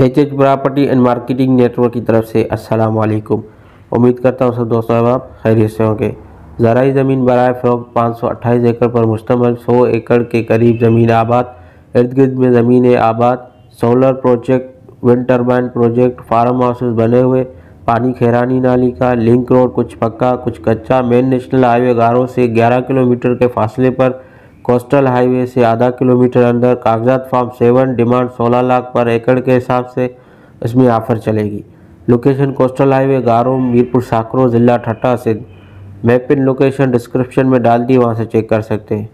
H H property and marketing network की तरफ से अस्सलाम वालेकुम उम्मीद करता हूँ सब दोस्तों आप खैरियत से होंगे ज़राई ज़मीन बरए फ़रोग पाँच एकड़ पर मुश्तमल सौ एकड़ के करीब ज़मीन आबाद इर्द गिर्द में ज़मीन आबाद solar project wind turbine project farm houses बने हुए पानी खैरानी नाली का लिंक रोड कुछ पक्का कुछ कच्चा मेन नेशनल हाईवे गारों से ग्यारह किलोमीटर के फासले पर कोस्टल हाईवे से आधा किलोमीटर अंदर कागजात फार्म सेवन डिमांड सोलह लाख पर एकड़ के हिसाब से इसमें ऑफर चलेगी location coastal highway Gharo Mirpur Sakro ज़िला Thatta map mapping location description में डाल दी वहाँ से चेक कर सकते हैं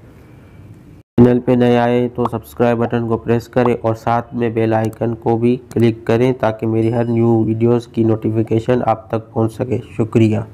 चैनल पे नए आए तो सब्सक्राइब बटन को प्रेस करें और साथ में बेल आइकन को भी क्लिक करें ताकि मेरी हर न्यू वीडियोस की नोटिफिकेशन आप तक पहुंच सके शुक्रिया